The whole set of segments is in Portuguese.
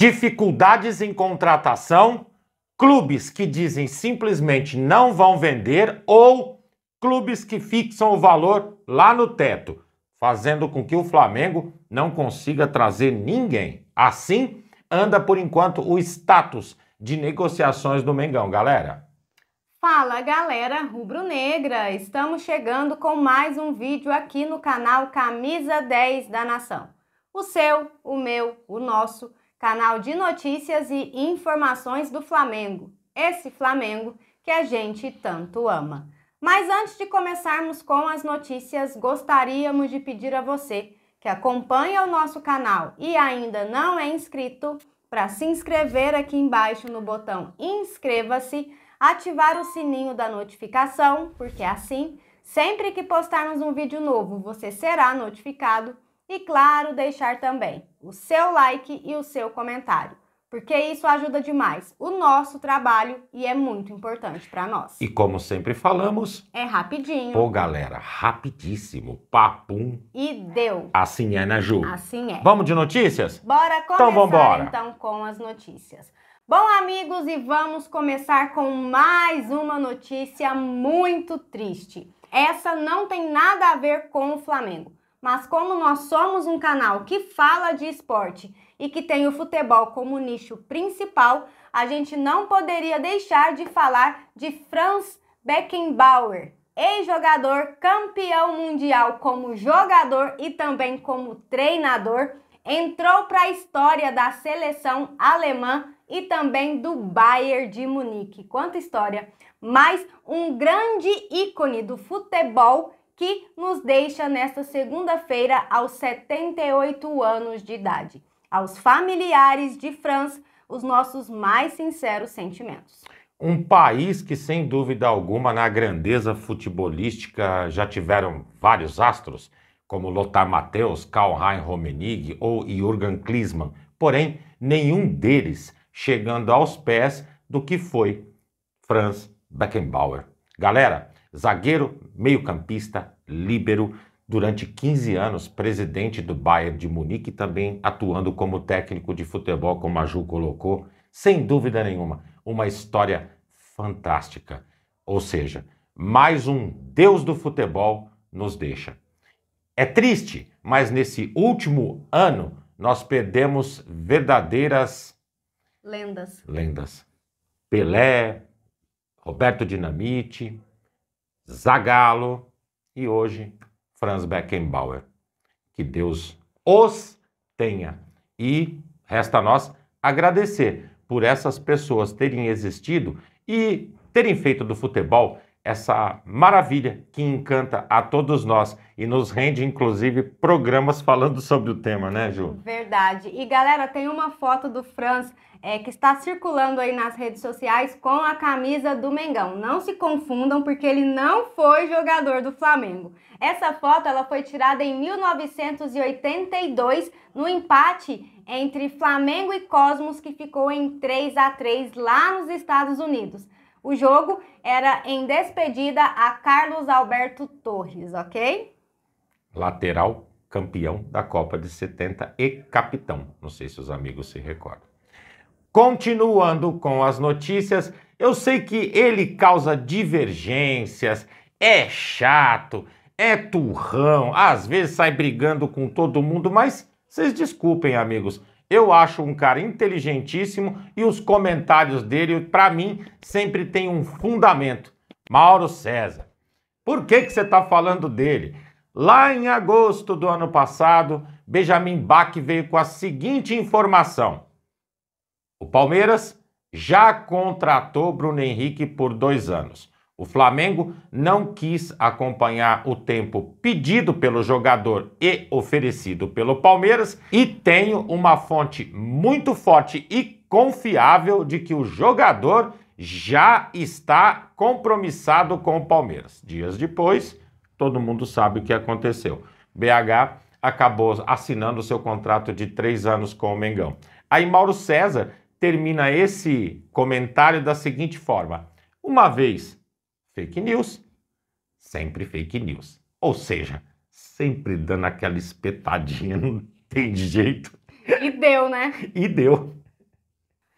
dificuldades em contratação, clubes que dizem simplesmente não vão vender ou clubes que fixam o valor lá no teto, fazendo com que o Flamengo não consiga trazer ninguém. Assim, anda por enquanto o status de negociações do Mengão, galera. Fala galera rubro-negra! Estamos chegando com mais um vídeo aqui no canal Camisa 10 da Nação. O seu, o meu, o nosso canal de notícias e informações do Flamengo, esse Flamengo que a gente tanto ama. Mas antes de começarmos com as notícias, gostaríamos de pedir a você que acompanha o nosso canal e ainda não é inscrito para se inscrever aqui embaixo no botão inscreva-se, ativar o sininho da notificação, porque assim, sempre que postarmos um vídeo novo, você será notificado e claro, deixar também o seu like e o seu comentário, porque isso ajuda demais o nosso trabalho e é muito importante para nós. E como sempre falamos, é rapidinho. Pô, galera, rapidíssimo, papum. E deu. Assim é, né, Ju? Assim é. Vamos de notícias? Bora então começar então, então com as notícias. Bom, amigos, e vamos começar com mais uma notícia muito triste. Essa não tem nada a ver com o Flamengo, mas como nós somos um canal que fala de esporte e que tem o futebol como nicho principal, a gente não poderia deixar de falar de Franz Beckenbauer, ex-jogador campeão mundial como jogador e também como treinador, entrou para a história da seleção alemã e também do Bayern de Munique. Quanta história! Mas um grande ícone do futebol que nos deixa nesta segunda-feira aos 78 anos de idade. Aos familiares de Franz, os nossos mais sinceros sentimentos. Um país que, sem dúvida alguma, na grandeza futebolística já tiveram vários astros, como Lothar Matthäus, Karl-Heinz Rummenigge ou Jürgen Klinsmann. Porém, nenhum deles chegando aos pés do que foi Franz Beckenbauer. Galera, zagueiro, meio-campista, líbero, durante 15 anos presidente do Bayern de Munique, também atuando como técnico de futebol, como a Ju colocou, sem dúvida nenhuma, uma história fantástica. Ou seja, mais um deus do futebol nos deixa. É triste, mas nesse último ano nós perdemos verdadeiras lendas. Lendas. Pelé, Roberto Dinamite, Zagallo e hoje Franz Beckenbauer. Que Deus os tenha. E resta a nós agradecer por essas pessoas terem existido e terem feito do futebol essa maravilha que encanta a todos nós e nos rende, inclusive, programas falando sobre o tema, né, Ju? Verdade. E galera, tem uma foto do Franz é, que está circulando aí nas redes sociais com a camisa do Mengão. Não se confundam, porque ele não foi jogador do Flamengo. Essa foto ela foi tirada em 1982 no empate entre Flamengo e Cosmos que ficou em 3 a 3 lá nos Estados Unidos. O jogo era em despedida a Carlos Alberto Torres, ok? Lateral campeão da Copa de 70 e capitão. Não sei se os amigos se recordam. Continuando com as notícias, eu sei que ele causa divergências, é chato, é turrão, às vezes sai brigando com todo mundo, mas vocês desculpem, amigos. Eu acho um cara inteligentíssimo e os comentários dele, para mim, sempre tem um fundamento. Mauro César. Por que, que você está falando dele? Lá em agosto do ano passado, Benjamin Bach veio com a seguinte informação: o Palmeiras já contratou Bruno Henrique por dois anos. O Flamengo não quis acompanhar o tempo pedido pelo jogador e oferecido pelo Palmeiras e tenho uma fonte muito forte e confiável de que o jogador já está compromissado com o Palmeiras. Dias depois, todo mundo sabe o que aconteceu. BH acabou assinando seu contrato de três anos com o Mengão. Aí Mauro César termina esse comentário da seguinte forma: uma vez fake news, sempre fake news. Ou seja, sempre dando aquela espetadinha, não tem jeito. E deu, né? E deu.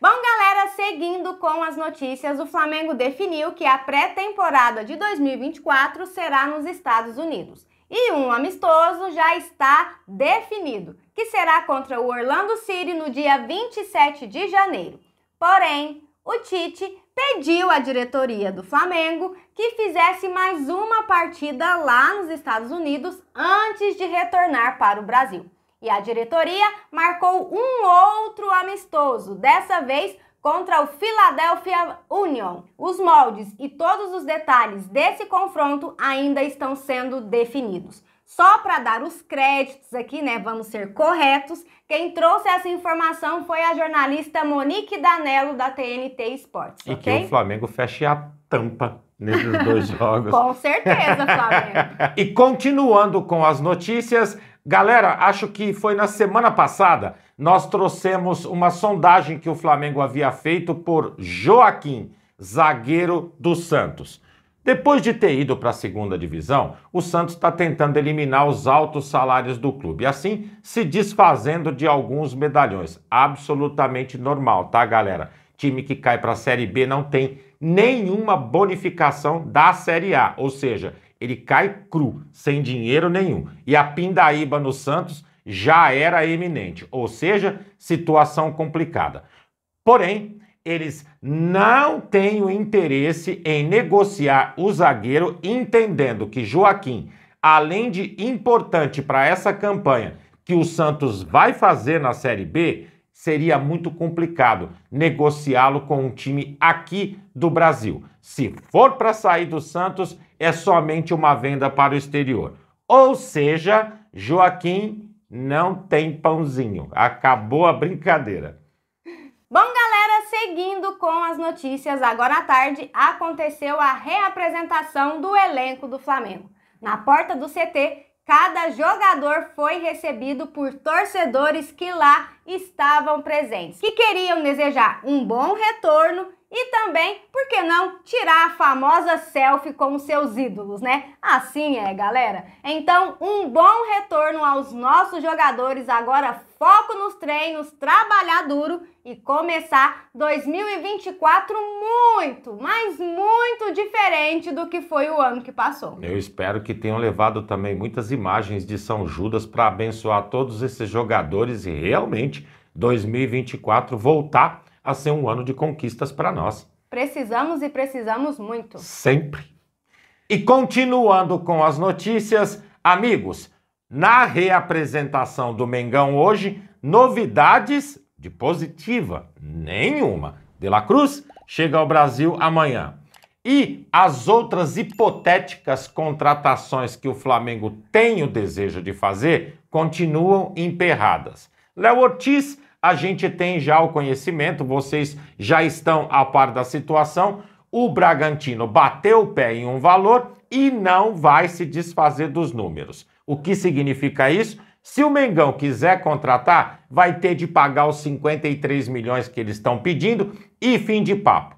Bom, galera, seguindo com as notícias, o Flamengo definiu que a pré-temporada de 2024 será nos Estados Unidos. E um amistoso já está definido, que será contra o Orlando City no dia 27 de janeiro. Porém, o Tite pediu à diretoria do Flamengo que fizesse mais uma partida lá nos Estados Unidos antes de retornar para o Brasil. E a diretoria marcou um outro amistoso, dessa vez contra o Philadelphia Union. Os moldes e todos os detalhes desse confronto ainda estão sendo definidos. Só para dar os créditos aqui, né? Vamos ser corretos. Quem trouxe essa informação foi a jornalista Monique Danello da TNT Esportes. E okay? que o Flamengo feche a tampa nesses dois jogos. com certeza, Flamengo. e continuando com as notícias, galera, acho que foi na semana passada nós trouxemos uma sondagem que o Flamengo havia feito por Joaquim, zagueiro do Santos. Depois de ter ido para a segunda divisão, o Santos está tentando eliminar os altos salários do clube, assim se desfazendo de alguns medalhões. Absolutamente normal, tá, galera? Time que cai para a Série B não tem nenhuma bonificação da Série A, ou seja, ele cai cru, sem dinheiro nenhum. E a pindaíba no Santos já era eminente, ou seja, situação complicada. Porém, eles não têm o interesse em negociar o zagueiro, entendendo que Joaquim, além de importante para essa campanha que o Santos vai fazer na Série B, seria muito complicado negociá-lo com um time aqui do Brasil. Se for para sair do Santos, é somente uma venda para o exterior. Ou seja, Joaquim não tem pãozinho. Acabou a brincadeira. Seguindo com as notícias, agora à tarde aconteceu a reapresentação do elenco do Flamengo. Na porta do CT, cada jogador foi recebido por torcedores que lá estavam presentes, que queriam desejar um bom retorno e também, por que não, tirar a famosa selfie com seus ídolos, né? Assim é, galera. Então, um bom retorno aos nossos jogadores. Agora, foco nos treinos, trabalhar duro e começar 2024 muito, mas muito diferente do que foi o ano que passou. Eu espero que tenham levado também muitas imagens de São Judas para abençoar todos esses jogadores e realmente 2024 voltar a ser um ano de conquistas para nós. Precisamos e precisamos muito. Sempre. E continuando com as notícias, amigos, na reapresentação do Mengão hoje, novidades de positiva nenhuma. De La Cruz chega ao Brasil amanhã. E as outras hipotéticas contratações que o Flamengo tem o desejo de fazer continuam emperradas. Léo Ortiz a gente tem já o conhecimento, vocês já estão a par da situação. O Bragantino bateu o pé em um valor e não vai se desfazer dos números. O que significa isso? Se o Mengão quiser contratar, vai ter de pagar os 53 milhões que eles estão pedindo e fim de papo.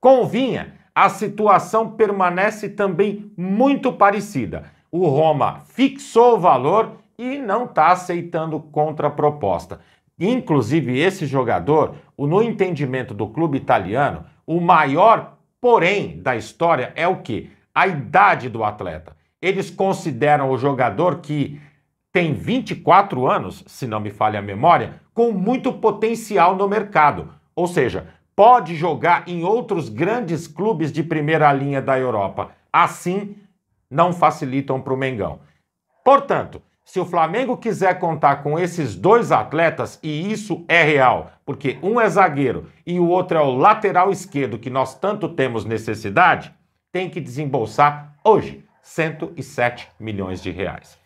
Convinha, a situação permanece também muito parecida. O Roma fixou o valor e não está aceitando contraproposta. Inclusive, esse jogador, no entendimento do clube italiano, o maior porém da história é o que? A idade do atleta. Eles consideram o jogador que tem 24 anos, se não me falha a memória, com muito potencial no mercado. Ou seja, pode jogar em outros grandes clubes de primeira linha da Europa. Assim, não facilitam para o Mengão. Portanto, se o Flamengo quiser contar com esses dois atletas, e isso é real, porque um é zagueiro e o outro é o lateral esquerdo que nós tanto temos necessidade, tem que desembolsar hoje 107 milhões de reais.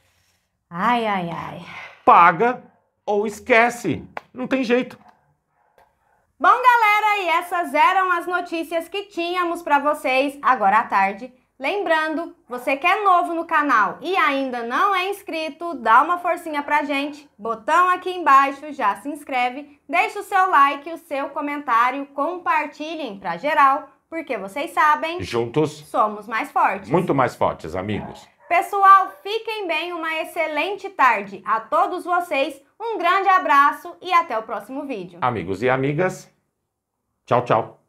Ai, ai, ai. Paga ou esquece. Não tem jeito. Bom, galera, e essas eram as notícias que tínhamos para vocês agora à tarde. Lembrando, você que é novo no canal e ainda não é inscrito, dá uma forcinha pra gente. Botão aqui embaixo, já se inscreve, deixa o seu like, o seu comentário, compartilhem pra geral, porque vocês sabem, juntos somos mais fortes. Muito mais fortes, amigos. Pessoal, fiquem bem, uma excelente tarde a todos vocês. Um grande abraço e até o próximo vídeo. Amigos e amigas, tchau, tchau.